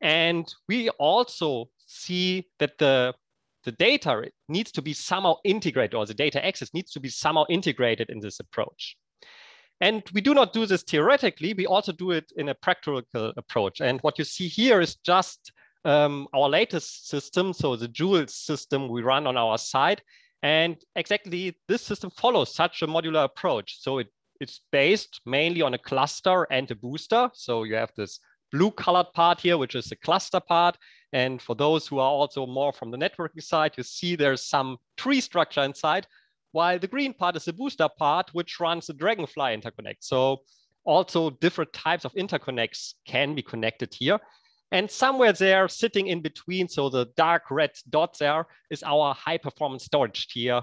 And we also see that the, the data needs to be somehow integrated or the data access needs to be somehow integrated in this approach. And we do not do this theoretically, we also do it in a practical approach. And what you see here is just um, our latest system, so the Joule system we run on our site. And exactly this system follows such a modular approach. So it, it's based mainly on a cluster and a booster. So you have this blue colored part here, which is the cluster part. And for those who are also more from the networking side, you see there's some tree structure inside, while the green part is the booster part, which runs the Dragonfly interconnect. So also different types of interconnects can be connected here. And somewhere there sitting in between, so the dark red dots there is our high performance storage tier